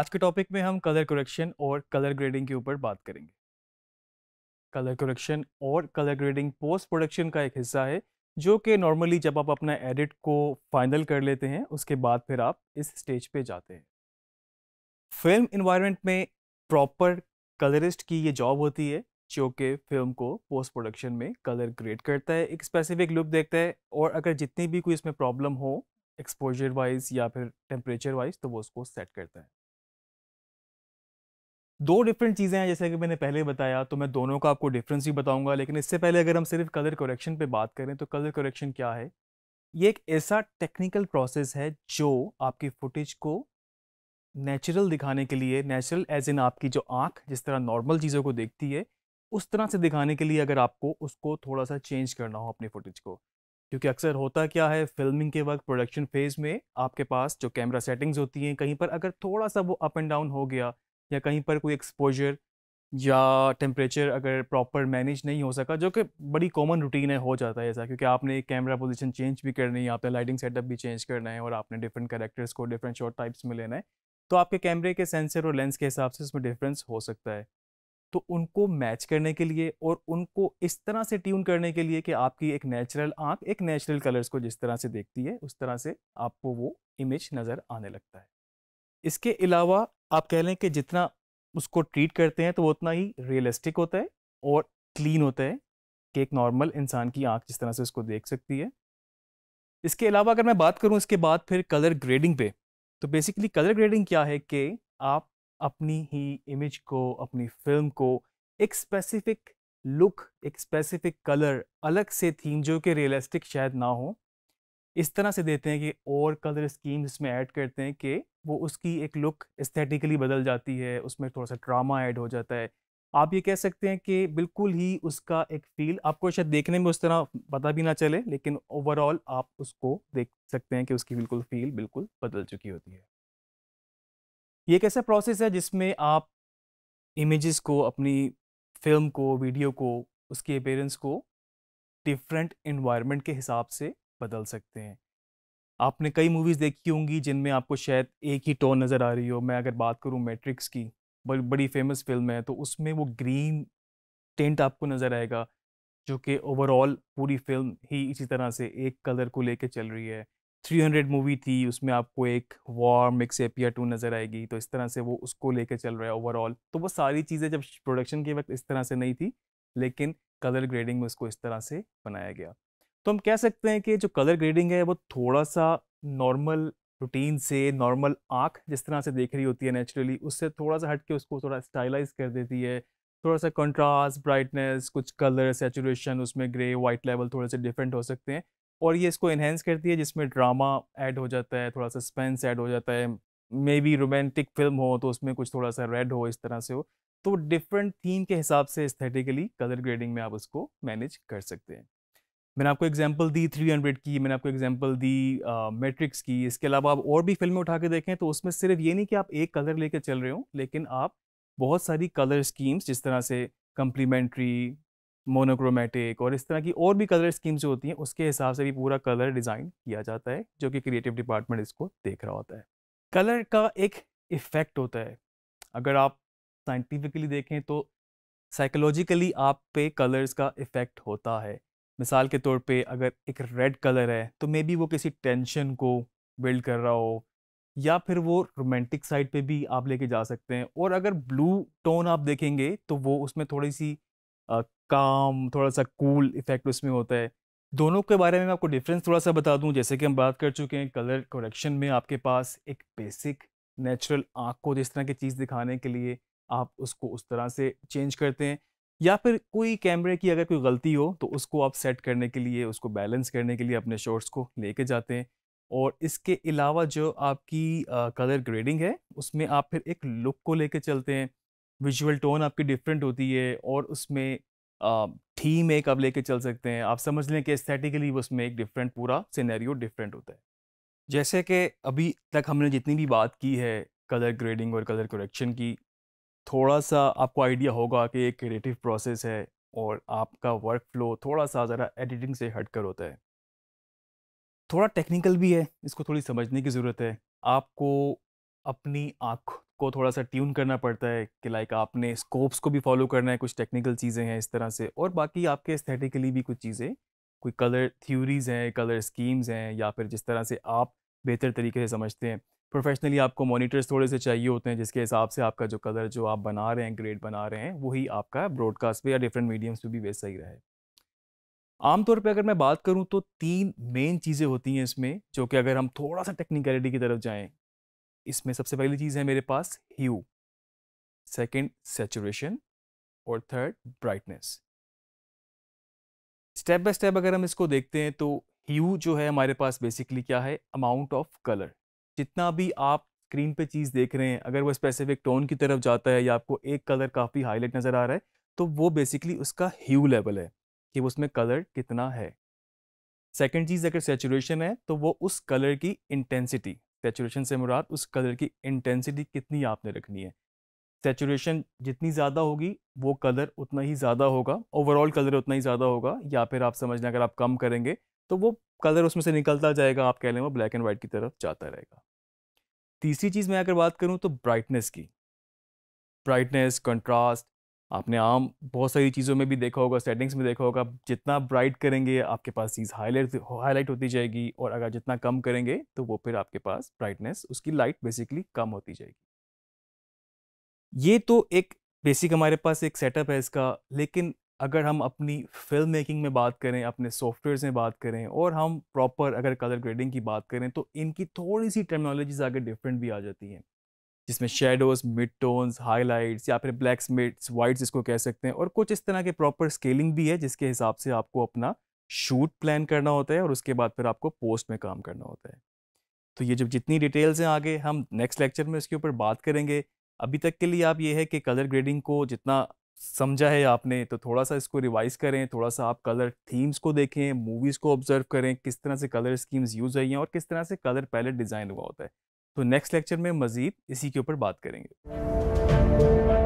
आज के टॉपिक में हम कलर करेक्शन और कलर ग्रेडिंग के ऊपर बात करेंगे कलर करेक्शन और कलर ग्रेडिंग पोस्ट प्रोडक्शन का एक हिस्सा है जो कि नॉर्मली जब आप अपना एडिट को फाइनल कर लेते हैं उसके बाद फिर आप इस स्टेज पे जाते हैं फिल्म इन्वायरमेंट में प्रॉपर कलरिस्ट की ये जॉब होती है जो कि फिल्म को पोस्ट प्रोडक्शन में कलर ग्रेड करता है एक स्पेसिफिक लुक देखता है और अगर जितनी भी कोई इसमें प्रॉब्लम हो एक्सपोजर वाइज या फिर टेम्परेचर वाइज तो वो उसको सेट करता है दो डिफरेंट चीज़ें हैं जैसे कि मैंने पहले बताया तो मैं दोनों का आपको डिफरेंस ही बताऊंगा लेकिन इससे पहले अगर हम सिर्फ कलर करेक्शन पे बात करें तो कलर करेक्शन क्या है ये एक ऐसा टेक्निकल प्रोसेस है जो आपकी फुटेज को नेचुरल दिखाने के लिए नेचुरल एज इन आपकी जो आँख जिस तरह नॉर्मल चीज़ों को देखती है उस तरह से दिखाने के लिए अगर आपको उसको थोड़ा सा चेंज करना हो अपनी फुटेज को क्योंकि अक्सर होता क्या है फिल्मिंग के वक्त प्रोडक्शन फेज में आपके पास जो कैमरा सेटिंग्स होती हैं कहीं पर अगर थोड़ा सा वो अप एंड डाउन हो गया या कहीं पर कोई एक्सपोजर या टेम्परेचर अगर प्रॉपर मैनेज नहीं हो सका जो कि बड़ी कॉमन रूटीन है हो जाता है ऐसा क्योंकि आपने कैमरा पोजीशन चेंज भी करनी है आपने लाइटिंग सेटअप भी चेंज करना है और आपने डिफरेंट करेक्टर्स को डिफरेंट शॉट टाइप्स में लेना है तो आपके कैमरे के सेंसर और लेंस के हिसाब से उसमें डिफरेंस हो सकता है तो उनको मैच करने के लिए और उनको इस तरह से ट्यून करने के लिए कि आपकी एक नेचुरल आँख एक नेचुरल कलर्स को जिस तरह से देखती है उस तरह से आपको वो इमेज नज़र आने लगता है इसके अलावा आप कह लें कि जितना उसको ट्रीट करते हैं तो वो उतना ही रियलिस्टिक होता है और क्लीन होता है कि एक नॉर्मल इंसान की आंख जिस तरह से उसको देख सकती है इसके अलावा अगर मैं बात करूं इसके बाद फिर कलर ग्रेडिंग पे तो बेसिकली कलर ग्रेडिंग क्या है कि आप अपनी ही इमेज को अपनी फिल्म को एक स्पेसिफिक लुक एक स्पेसिफिक कलर अलग से थीम जो कि रियलिस्टिक शायद ना हो इस तरह से देते हैं कि और कलर स्कीम इसमें ऐड करते हैं कि वो उसकी एक लुक इस्थेटिकली बदल जाती है उसमें थोड़ा सा ड्रामा ऐड हो जाता है आप ये कह सकते हैं कि बिल्कुल ही उसका एक फील आपको शायद देखने में उस तरह पता भी ना चले लेकिन ओवरऑल आप उसको देख सकते हैं कि उसकी बिल्कुल फील बिल्कुल बदल चुकी होती है ये एक ऐसा प्रोसेस है जिसमें आप इमेजेस को अपनी फिल्म को वीडियो को उसकी अपेयरेंस को डिफरेंट इन्वायरमेंट के हिसाब से बदल सकते हैं आपने कई मूवीज़ देखी होंगी जिनमें आपको शायद एक ही टोन नज़र आ रही हो मैं अगर बात करूँ मैट्रिक्स की बड़ी बड़ी फेमस फिल्म है तो उसमें वो ग्रीन टेंट आपको नज़र आएगा जो कि ओवरऑल पूरी फिल्म ही इसी तरह से एक कलर को लेके चल रही है 300 मूवी थी उसमें आपको एक वार्म मिक्स एपिया टू नज़र आएगी तो इस तरह से वो उसको लेके चल रहा है ओवरऑल तो वो सारी चीज़ें जब प्रोडक्शन के वक्त इस तरह से नहीं थी लेकिन कलर ग्रेडिंग में उसको इस तरह से बनाया गया तो हम कह सकते हैं कि जो कलर ग्रेडिंग है वो थोड़ा सा नॉर्मल रूटीन से नॉर्मल आँख जिस तरह से देख रही होती है नेचुरली उससे थोड़ा सा हट के उसको थोड़ा स्टाइलाइज कर देती है थोड़ा सा कंट्रास्ट ब्राइटनेस कुछ कलर सेचुरेशन उसमें ग्रे वाइट लेवल थोड़े से डिफरेंट हो सकते हैं और ये इसको इन्हेंस करती है जिसमें ड्रामा ऐड हो जाता है थोड़ा सा स्पेंस ऐड हो जाता है मे बी रोमांटिक फिल्म हो तो उसमें कुछ थोड़ा सा रेड हो इस तरह से हो तो डिफरेंट थीम के हिसाब से स्थेटिकली कलर ग्रेडिंग में आप उसको मैनेज कर सकते हैं मैंने आपको एग्जांपल दी 300 की मैंने आपको एग्जांपल दी मैट्रिक्स uh, की इसके अलावा आप और भी फिल्में उठा के देखें तो उसमें सिर्फ ये नहीं कि आप एक कलर लेके चल रहे हो लेकिन आप बहुत सारी कलर स्कीम्स जिस तरह से कम्प्लीमेंट्री मोनोक्रोमेटिक और इस तरह की और भी कलर स्कीम्स जो होती हैं उसके हिसाब से भी पूरा कलर डिज़ाइन किया जाता है जो कि क्रिएटिव डिपार्टमेंट इसको देख रहा होता है कलर का एक इफ़ेक्ट होता है अगर आप साइंटिफिकली देखें तो साइकोलॉजिकली आप पे कलर्स का इफ़ेक्ट होता है मिसाल के तौर पे अगर एक रेड कलर है तो मे बी वो किसी टेंशन को बिल्ड कर रहा हो या फिर वो रोमांटिक साइड पे भी आप लेके जा सकते हैं और अगर ब्लू टोन आप देखेंगे तो वो उसमें थोड़ी सी आ, काम थोड़ा सा कूल इफेक्ट उसमें होता है दोनों के बारे में मैं आपको डिफरेंस थोड़ा सा बता दूं जैसे कि हम बात कर चुके हैं कलर करेक्शन में आपके पास एक बेसिक नेचुरल आँख को जिस तरह की चीज़ दिखाने के लिए आप उसको उस तरह से चेंज करते हैं या फिर कोई कैमरे की अगर कोई गलती हो तो उसको आप सेट करने के लिए उसको बैलेंस करने के लिए अपने शॉर्ट्स को लेके जाते हैं और इसके अलावा जो आपकी कलर ग्रेडिंग है उसमें आप फिर एक लुक को लेके चलते हैं विजुअल टोन आपकी डिफरेंट होती है और उसमें थीम एक आप लेके चल सकते हैं आप समझ लें कि एस्थेटिकली उसमें एक डिफरेंट पूरा सिनेरियो डिफरेंट होता है जैसे कि अभी तक हमने जितनी भी बात की है कलर ग्रेडिंग और कलर करेक्शन की थोड़ा सा आपको आइडिया होगा कि एक क्रिएटिव प्रोसेस है और आपका वर्क फ्लो थोड़ा सा ज़रा एडिटिंग से हट कर होता है थोड़ा टेक्निकल भी है इसको थोड़ी समझने की ज़रूरत है आपको अपनी आँख को थोड़ा सा ट्यून करना पड़ता है कि लाइक आपने स्कोप्स को भी फॉलो करना है कुछ टेक्निकल चीज़ें हैं इस तरह से और बाकी आपके एस्थेटिकली भी कुछ चीज़ें कोई कलर थ्योरीज हैं कलर स्कीम्स हैं या फिर जिस तरह से आप बेहतर तरीके से समझते हैं प्रोफेशनली आपको मॉनिटर्स थोड़े से चाहिए होते हैं जिसके हिसाब से आपका जो कलर जो आप बना रहे हैं ग्रेड बना रहे हैं वही आपका ब्रॉडकास्ट पे या डिफरेंट मीडियम्स पे भी वैसा ही रहे आमतौर पे अगर मैं बात करूं तो तीन मेन चीज़ें होती हैं इसमें जो कि अगर हम थोड़ा सा टेक्निकलिटी की तरफ जाएं इसमें सबसे पहली चीज़ है मेरे पास ह्यू सेकेंड सेचुरेशन और third brightness step by step अगर हम इसको देखते हैं तो ह्यू जो है हमारे पास बेसिकली क्या है अमाउंट ऑफ कलर जितना भी आप स्क्रीन पे चीज़ देख रहे हैं अगर वो स्पेसिफिक टोन की तरफ जाता है या आपको एक कलर काफ़ी हाईलाइट नज़र आ रहा है तो वो बेसिकली उसका ह्यू लेवल है कि उसमें कलर कितना है सेकेंड चीज़ अगर सेचुरेशन है तो वो उस कलर की इंटेंसिटी सेचुरेशन से मुराद उस कलर की इंटेंसिटी कितनी आपने रखनी है सेचुरेशन जितनी ज़्यादा होगी वो कलर उतना ही ज़्यादा होगा ओवरऑल कलर उतना ही ज़्यादा होगा या फिर आप समझना अगर आप कम करेंगे तो वो कलर उसमें से निकलता जाएगा आप कह लें वो ब्लैक एंड वाइट की तरफ जाता रहेगा तीसरी चीज़ मैं अगर बात करूँ तो ब्राइटनेस की ब्राइटनेस कंट्रास्ट आपने आम बहुत सारी चीज़ों में भी देखा होगा सेटिंग्स में देखा होगा जितना ब्राइट करेंगे आपके पास चीज़ हाईलाइट हाईलाइट होती जाएगी और अगर जितना कम करेंगे तो वो फिर आपके पास ब्राइटनेस उसकी लाइट बेसिकली कम होती जाएगी ये तो एक बेसिक हमारे पास एक सेटअप है इसका लेकिन अगर हम अपनी फिल्म मेकिंग में बात करें अपने सॉफ्टवेयर में बात करें और हम प्रॉपर अगर कलर ग्रेडिंग की बात करें तो इनकी थोड़ी सी टर्मिनोलॉजीज आगे डिफरेंट भी आ जाती हैं जिसमें शेडोज़ मिड टोन्स हाईलाइट्स या फिर ब्लैक स्मिट्स वाइट्स इसको कह सकते हैं और कुछ इस तरह के प्रॉपर स्केलिंग भी है जिसके हिसाब से आपको अपना शूट प्लान करना होता है और उसके बाद फिर आपको पोस्ट में काम करना होता है तो ये जब जितनी डिटेल्स हैं आगे हम नेक्स्ट लेक्चर में इसके ऊपर बात करेंगे अभी तक के लिए आप ये है कि कलर ग्रेडिंग को जितना समझा है आपने तो थोड़ा सा इसको रिवाइज करें थोड़ा सा आप कलर थीम्स को देखें मूवीज़ को ऑब्जर्व करें किस तरह से कलर स्कीम्स यूज़ हुई हैं और किस तरह से कलर पैलेट डिज़ाइन हुआ होता है तो नेक्स्ट लेक्चर में मज़ीद इसी के ऊपर बात करेंगे